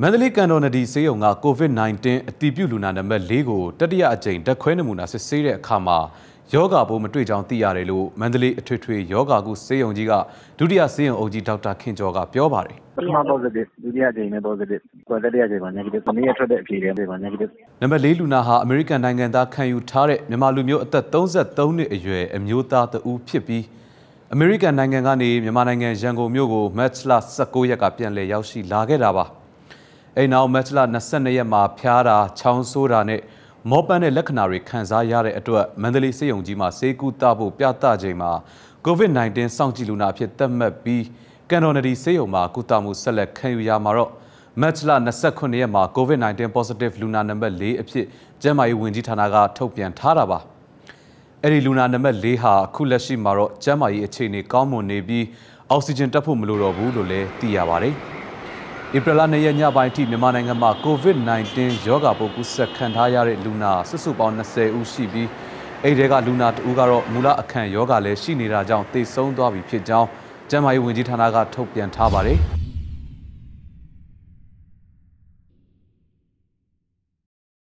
မန္တလေးကန်တော်နဒီဆေးရုံက COVID-19 အတည်ပြုလူနာနံပါတ်၄ကိုတတိယအကြိမ်ဓာတ်ခွဲနမူနာစစ်ဆေးတဲ့အခါမှာယောဂါဘိုးမတွေ့ကြောင်းသိရတယ်လို့မန္တလေးအထွေထွေယောဂါကုဆေးရုံကြီးကဒုတိယဆေးရုံအုပ်ကြီးဒေါက်တာခင်ကျော်ကပြောပါတယ်ပထမ positive ဒုတိယအကြိမ်နဲ့ positive ကိုတတိယအကြိမ်မှာ negative နေ့ရက်ထွက်တဲ့အဖြေတွေက negative နံပါတ်၄လူနာဟာအမေရိကန်နိုင်ငံသားခံယူထားတဲ့မြန်မာလူမျိုးအသက်33နှစ်အရွယ်အမျိုးသားတဦးဖြစ်ပြီးအမေရိကန်နိုင်ငံကနေမြန်မာနိုင်ငံရန်ကုန်မြို့ကိုမတ်လ19ရက်ကပြန်လည်ရောက်ရှိလာခဲ့တာပါ။အိမ်နောက်မက်လ22ရက်မှာဖျားတာချောင်းဆိုးတာနဲ့မောပန်းတဲ့လက္ခဏာတွေခံစားရတဲ့အတွက်မန္တလေးစေယုံကြီးမှာစေကူတဖို့ပြသချိန်မှာ COVID-19 စောင့်ကြည့်လူနာအဖြစ်သတ်မှတ်ပြီးကန်တော်နဒီစေယုံမှာကုသမှုဆက်လက်ခံယူရမှာတော့မတ်လ29ရက်မှာ COVID-19 positive လူနာနံပါတ်4အဖြစ်ကျန်းမာရေးဝန်ကြီးဌာနကထုတ်ပြန်ထားတာပါအဲ့ဒီလူနာနံပါတ်4ဟာအခုလက်ရှိမှာတော့ကျန်းမာရေးအခြေအနေကောင်းမွန်နေပြီး အောက်ဆီဂျင်တက်ဖို့မလိုတော့ဘူးလို့လည်းသိရပါတယ်။ဧပြီလ၂ရက်ညပိုင်းအထိမြန်မာနိုင်ငံမှာ COVID-19 ရောဂါပိုးကူးစက်ခံထားရတဲ့လူနာစုစုပေါင်း20ဦးရှိပြီးအဲ့ဒီကလူနာတဦးကတော့မူလအခန့်ရောဂါလည်းရှိနေတာကြောင့်သေဆုံးသွားပြီဖြစ်ကြောင်းကျန်းမာရေးဝန်ကြီးဌာနကထုတ်ပြန်ထားပါတယ်။